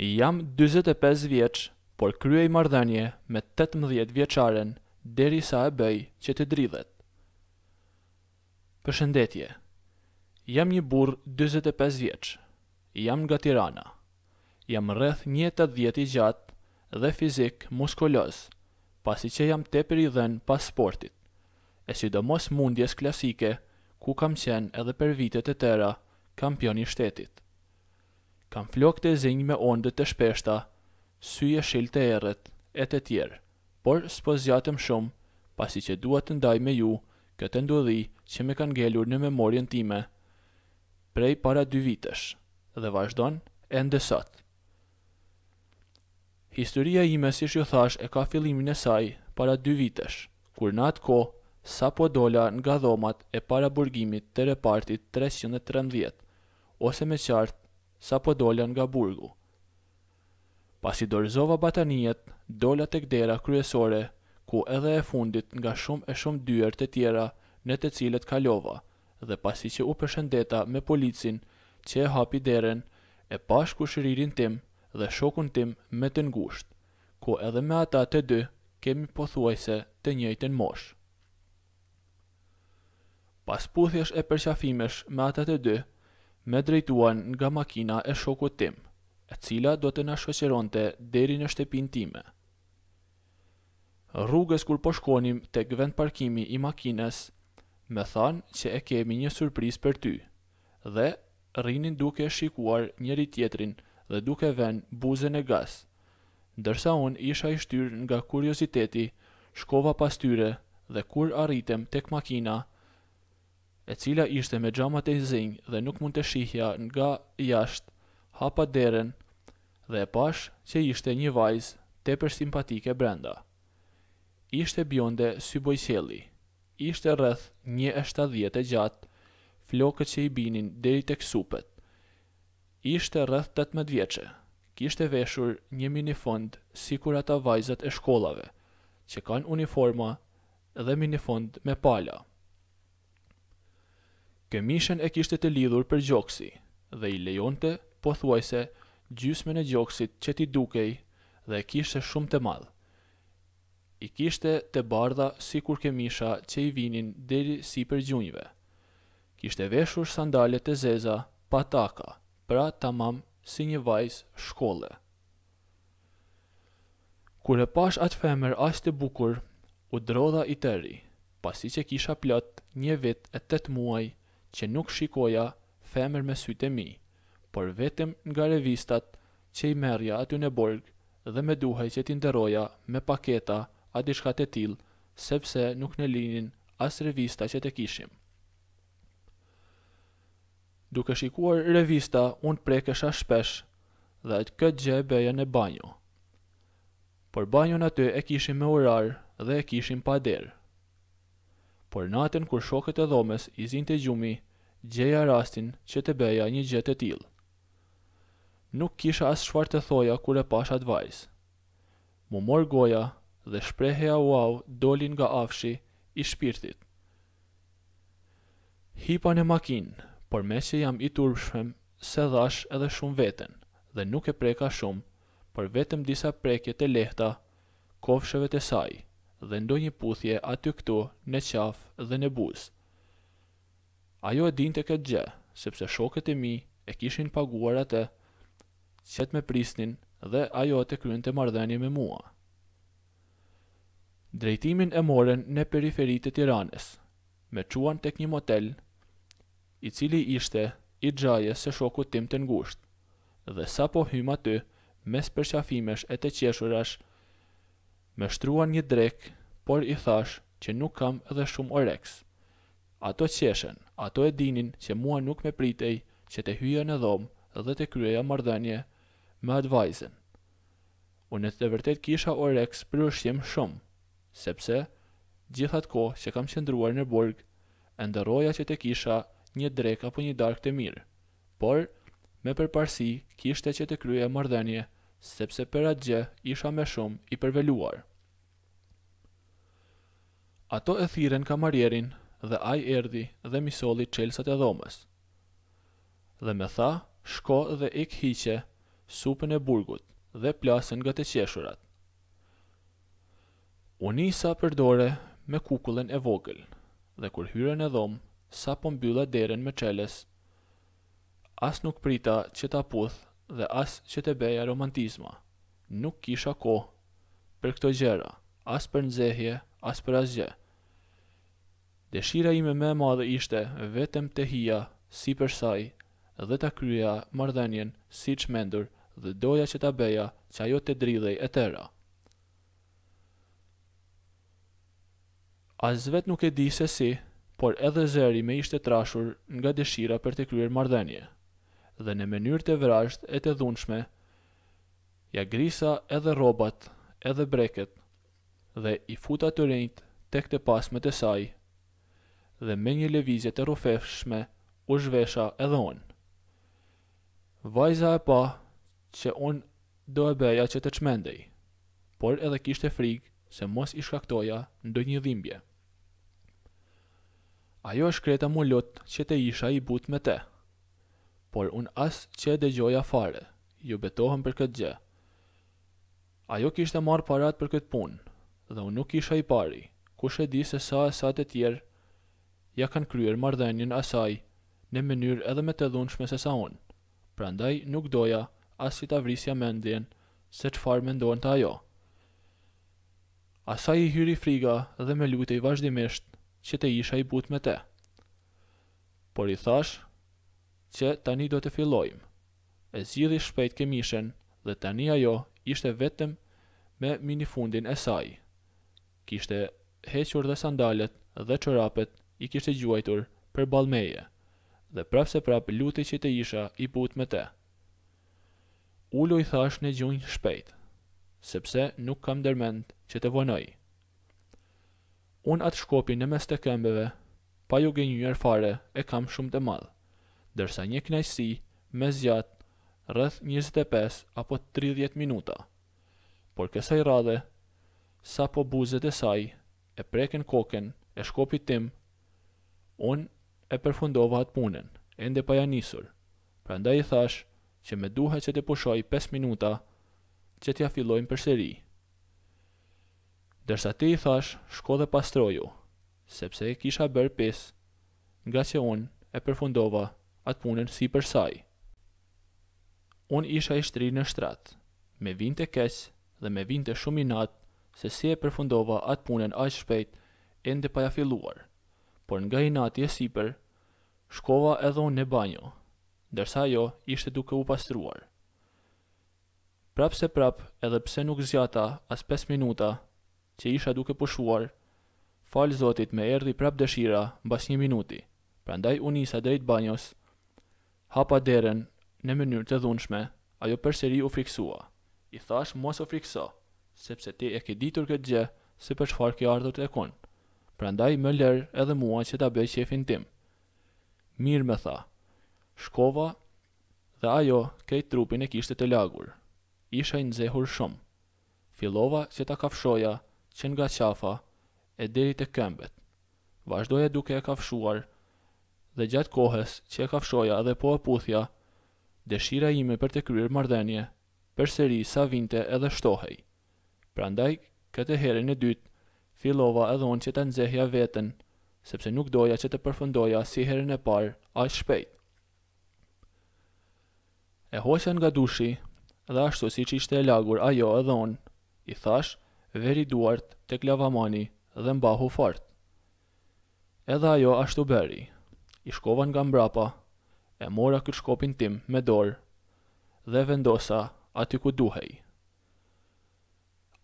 Jam 25 vjeç, por kryej marrëdhënie me 18 vjeçaren derisa e bëj që të dridhet. Përshëndetje. Jam një burr 45 vjeç. Jam nga Tirana. Jam rreth 1.80 i gjatë dhe fizik muskuloz, pasi që jam tepër i dhën pas sportit. E sidomos mundjes klasike, ku kam qenë edhe për vitet e tëra, kampion i shtetit kam flokët e zinjë me ondët të shpeshta, e shil të erët, e të tjerë, por s'po zjatëm shumë, pasi që duat të ndaj me ju, këtë ndodhi që me kanë gelur në memorien time, prej para dy vitesh, dhe vazhdon e ndësat. Historia ime si ju thash e ka fillimin e saj para dy vitesh, kur në atë ko, sa po dola nga dhomat e para burgimit të repartit 313, ose me qartë sa po dola nga burgu. Pas i dorëzova batanijet, dola të kdera kryesore, ku edhe e fundit nga shumë e shumë dyër të tjera në të cilët kalova, dhe pasi që u përshëndeta me policin që e hapi deren, e pash ku shëririn tim dhe shokun tim me të ngusht, ku edhe me ata të dy kemi pothuajse të njëjtën mosh. Pas puthjesh e përqafimesh me ata të dy, me drejtuan nga makina e shokut tim, e cila do të të deri në shtepin time. Rrugës kur po shkonim të gëvend parkimi i makines, me thanë që e kemi një surpriz për ty, dhe rrinin duke shikuar njëri tjetrin dhe duke ven buzën e gaz. Dërsa unë isha i shtyr nga kurioziteti, shkova pas tyre dhe kur arritem tek makina, makina, e cila ishte me gjamat e zinjë dhe nuk mund të shihja nga jashtë, hapa derën dhe e pash që ishte një vajzë të për simpatike brenda. Ishte bjonde sy bojqeli, ishte rrëth një e shtadhjet e gjatë, flokët që i binin deri të kësupet, ishte rrëth të të mëtë vjeqe, kishte veshur një minifond si kur ata vajzat e shkollave, që kanë uniforma dhe minifond me pala. Këmishën e kishte të lidhur për gjoksi dhe i lejonte pothuajse gjysmën e gjoksit që ti dukej dhe kishte shumë të madh. I kishte të bardha si kur këmisha që i vinin deri si për gjunjve. Kishte veshur sandalet e zeza pa taka, pra tamam si një vajz shkolle. Kur e pash atë femër ashtë të bukur, u drodha i tëri, pasi që kisha plot një vit e tëtë muaj që nuk shikoja femër me sytë e mi, por vetëm nga revistat që i merja aty në borg dhe me duhej që ti nderoja me paketa a shkat e tilë sepse nuk në linin as revista që të kishim. Duke shikuar revista, unë prekesha shpesh dhe atë këtë gjë e beja në banjo. Por banjo në të e kishim me urarë dhe e kishim pa derë por natën kur shokët e dhomës i zinte gjumi, gjeja rastin që të beja një gjet të tillë. Nuk kisha as çfarë të thoja kur e pasha të vajzë. Mu mor goja dhe shpreheja uau dolin nga afshi i shpirtit. Hipa në makinë, por me që jam i turpshmem, se dhash edhe shumë veten, dhe nuk e preka shumë, por vetëm disa prekje të lehta, kofshëve të sajë dhe ndonjë puthje aty këtu në qafë dhe në buzë. Ajo e dinte këtë gjë, sepse shokët e mi e kishin paguar atë qëtë me prisnin dhe ajo të kryen të mardhenje me mua. Drejtimin e moren në periferit e tiranës, me quan tek një motel, i cili ishte i gjaje se shokët tim të ngusht, dhe sa po hyma aty, mes përqafimesh e të qeshurash, me shtruan një drek, por i thash që nuk kam edhe shumë oreks. Ato qeshen, ato e dinin që mua nuk me pritej që të hyja në dhomë dhe të kryeja mardhenje me advajzen. Unë të vërtet kisha oreks për ushqim shumë, sepse gjithat ko që kam qëndruar në burg, ndëroja që të kisha një drek apo një dark të mirë, por me përparsi kishte që të kryeja mardhenje, sepse për atë gjë isha me shumë i përveluarë. Ato e thiren kamarjerin dhe aj erdi dhe misoli qelsat e dhomës. Dhe me tha, shko dhe ik hiqe, supën e burgut dhe plasën nga të qeshurat. Unisa përdore me kukullen e vogël dhe kur hyren e dhomë, sa po deren derën me qeles, As nuk prita që ta puth dhe as që të beja romantizma. Nuk kisha kohë për këto gjëra, as për nxehje, as për asgjë. gjë. Dëshira ime me madhe ishte vetëm të hia, si për saj, dhe ta kryja mardhenjen si që mendur dhe doja që ta beja që ajo të dridhej e tëra. As vetë nuk e di se si, por edhe zëri me ishte trashur nga dëshira për të kryer mardhenje, dhe në mënyrë të vrasht e të dhunshme, ja grisa edhe robat edhe breket, dhe i futa të rejt tek të pasme të saj, dhe me një levizje të rufeshme u zhvesha edhe unë. Vajza e pa që unë do e beja që të qmendej, por edhe kishte frikë se mos i shkaktoja ndoj një dhimbje. Ajo është kreta mu lotë që te isha i but me te, por unë asë që e gjoja fare, ju betohem për këtë gjë. Ajo kishte marë parat për këtë punë, dhe unë nuk isha i pari, kush e di se sa e sa të tjerë ja kanë kryer mardhenjën asaj në mënyr edhe me të dhunshme se sa unë. Pra ndaj nuk doja as që ta vrisja se që farë të ajo. Asaj i hyri friga dhe me lutë i vazhdimisht që të isha i but me te. Por i thash që tani do të fillojmë. E zhjithi shpejt kemishën ishen dhe tani ajo ishte vetëm me minifundin e saj. Kishte hequr dhe sandalet dhe qërapet i kishte gjuajtur për balmeje, dhe prap se prap luti që të isha i put me te. Ullu i thash në gjunjë shpejt, sepse nuk kam dërmend që të vonoj. Unë atë shkopi në mes të këmbëve, pa ju genjuar fare e kam shumë të madhë, dërsa një knajsi me zjatë rrëth 25 apo 30 minuta. Por kësaj radhe, sa po buzët e saj e preken koken e shkopit tim unë e përfundova atë punën, ende pa ja nisur. Pra nda i thash që me duhe që të pushoj 5 minuta që t'ja fillojnë për seri. Dërsa ti i thash, shko dhe pastroju, sepse e kisha bërë pis, nga që unë e përfundova atë punën si për saj. Unë isha i shtri në shtratë, me vinte keq dhe me vinte shumë i natë se si e përfundova atë punën aq shpejt ende pa ja filluar por nga nati e siper, shkova edhe unë në banjo, dërsa jo ishte duke u pastruar. Prap se prap, edhe pse nuk zjata as 5 minuta, që isha duke pushuar, falë zotit me erdi prap dëshira mbas një minuti, prandaj unë isa drejt banjos, hapa deren në mënyrë të dhunshme, ajo përseri u friksua. I thash mos u friksa, sepse ti e ke ditur këtë gjë se për çfarë ke ardhët e kon prandaj më lërë edhe mua që ta bëj shefin tim. Mirë me tha, shkova dhe ajo kejt trupin e kishte të lagur. Isha i nëzehur shumë. Filova që ta kafshoja që nga qafa e deri të këmbet. Vazhdoja duke e kafshuar dhe gjatë kohës që e kafshoja dhe po e puthja, dëshira ime për të kryrë mardhenje, për sa vinte edhe shtohej. Prandaj, këtë herën e dytë, fillova edhe unë që të nxehja veten, sepse nuk doja që të përfundoja si herën e parë aq shpejt. E hoqën nga dushi, dhe ashtu si që ishte e lagur ajo edhe unë, i thash, veri duart të klavamani dhe mbahu fart. Edhe ajo ashtu beri, i shkova nga mbrapa, e mora këtë shkopin tim me dorë, dhe vendosa aty ku duhej.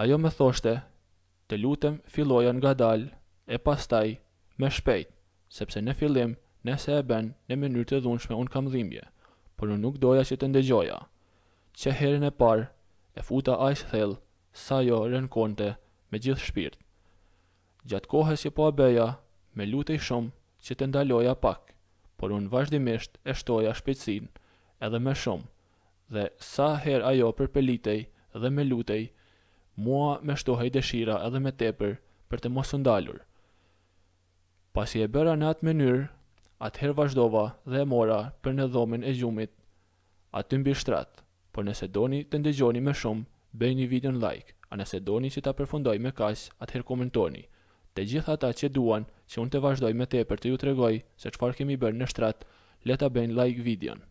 Ajo me thoshte të lutem filloja nga dal e pastaj me shpejt, sepse në fillim nëse e ben në mënyrë të dhunshme unë kam dhimbje, por unë nuk doja që të ndëgjoja. Që herën e parë e futa ajsh thellë sa jo rënkonte me gjithë shpirt. Gjatë kohës që po beja me lutej shumë që të ndaloja pak, por unë vazhdimisht e shtoja shpecin edhe me shumë, dhe sa her ajo përpelitej dhe me lutej, mua me i dëshira edhe me tepër për të mos ndalur. Pasi e bëra në atë mënyrë, atëherë vazhdova dhe e mora për në dhomin e gjumit, aty mbi shtrat, por nëse doni të ndëgjoni me shumë, bëj një video në like, a nëse doni që ta përfundoj me kash, atëherë komentoni. Të gjitha ata që duan që unë të vazhdoj me tepër të ju tregoj se qëfar kemi bërë në shtrat, leta bëjnë like videon.